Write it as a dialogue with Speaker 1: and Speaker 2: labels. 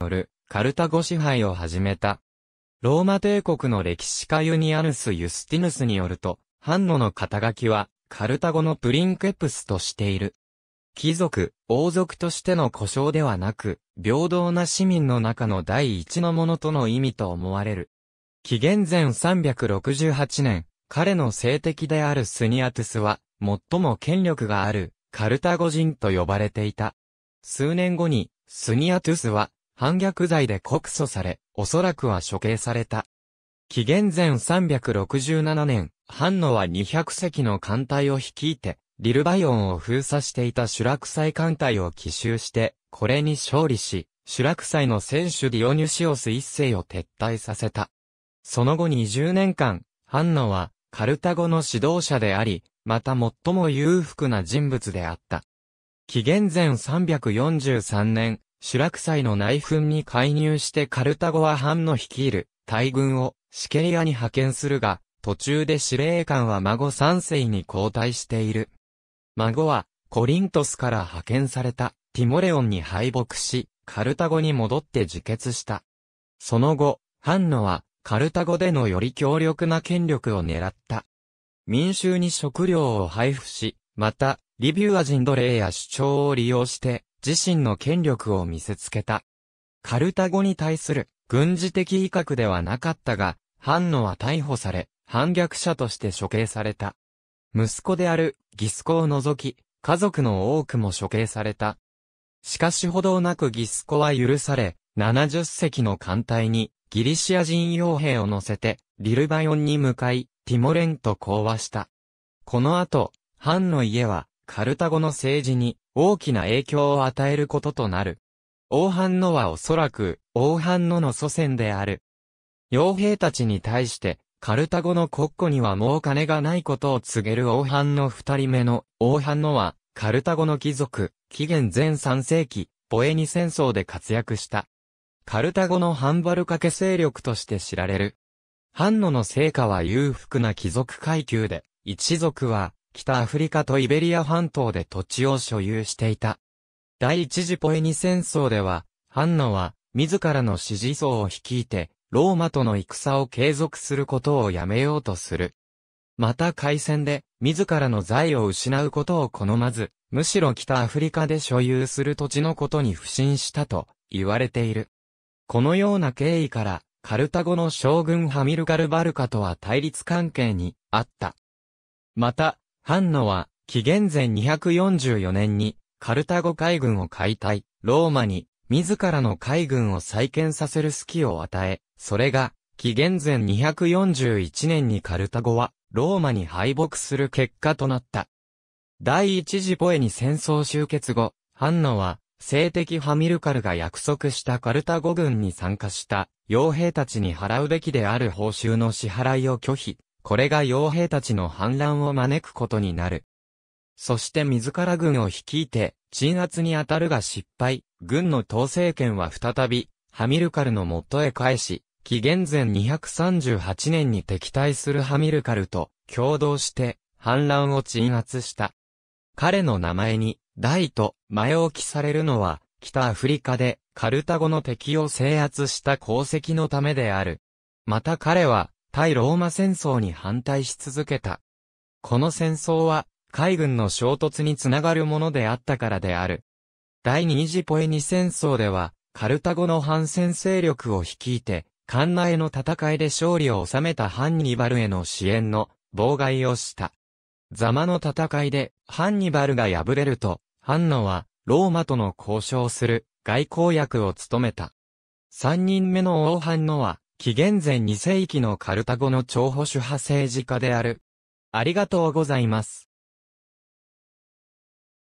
Speaker 1: よるカルタゴ支配を始めた。ローマ帝国の歴史家ユニアヌス・ユスティヌスによると、ハンノの肩書きは、カルタゴのプリンクエプスとしている。貴族、王族としての故障ではなく、平等な市民の中の第一のものとの意味と思われる。紀元前368年、彼の性敵であるスニアトゥスは、最も権力がある、カルタゴ人と呼ばれていた。数年後に、スニアトゥスは、反逆罪で告訴され、おそらくは処刑された。紀元前367年、ン野は200隻の艦隊を率いて、リルバイオンを封鎖していたシュラクサイ艦隊を奇襲して、これに勝利し、シュラクサイの選手ディオニュシオス一世を撤退させた。その後20年間、ン野は、カルタゴの指導者であり、また最も裕福な人物であった。紀元前343年、シュラクサイの内紛に介入してカルタゴは藩の率いる大軍をシケリアに派遣するが、途中で司令官は孫三世に交代している。孫はコリントスから派遣されたティモレオンに敗北し、カルタゴに戻って自決した。その後、ハンノはカルタゴでのより強力な権力を狙った。民衆に食料を配布し、また、リビュア人奴隷や主張を利用して、自身の権力を見せつけた。カルタゴに対する軍事的威嚇ではなかったが、反野は逮捕され、反逆者として処刑された。息子であるギスコを除き、家族の多くも処刑された。しかしほどなくギスコは許され、70隻の艦隊にギリシア人傭兵を乗せて、リルバヨンに向かい、ティモレンと講和した。この後、ハンの家は、カルタゴの政治に大きな影響を与えることとなる。王藩のはおそらく、王藩のの祖先である。傭兵たちに対して、カルタゴの国庫にはもう金がないことを告げる王藩の二人目の、王藩のは、カルタゴの貴族、紀元前三世紀、ポエニ戦争で活躍した。カルタゴのハンバルカケ勢力として知られる。藩ンの成果は裕福な貴族階級で、一族は北アフリカとイベリア半島で土地を所有していた。第一次ポエニ戦争では、ハンナは、自らの支持層を率いて、ローマとの戦を継続することをやめようとする。また海戦で、自らの財を失うことを好まず、むしろ北アフリカで所有する土地のことに不信したと言われている。このような経緯から、カルタゴの将軍ハミルガル・バルカとは対立関係にあった。また、ハンノは、紀元前244年に、カルタゴ海軍を解体、ローマに、自らの海軍を再建させる隙を与え、それが、紀元前241年にカルタゴは、ローマに敗北する結果となった。第一次ポエに戦争終結後、ハンノは、性的ハミルカルが約束したカルタゴ軍に参加した、傭兵たちに払うべきである報酬の支払いを拒否。これが傭兵たちの反乱を招くことになる。そして自ら軍を率いて、鎮圧に当たるが失敗、軍の統制権は再び、ハミルカルの元へ返し、紀元前238年に敵対するハミルカルと共同して反乱を鎮圧した。彼の名前に、大と前置きされるのは、北アフリカでカルタゴの敵を制圧した功績のためである。また彼は、対ローマ戦争に反対し続けた。この戦争は、海軍の衝突につながるものであったからである。第二次ポエニ戦争では、カルタゴの反戦勢力を率いて、艦内の戦いで勝利を収めたハンニバルへの支援の妨害をした。ザマの戦いでハンニバルが敗れると、ハンノはローマとの交渉する外交役を務めた。三人目の王ハンノは紀元前2世紀のカルタゴの超保守派政治家である。ありがとうございます。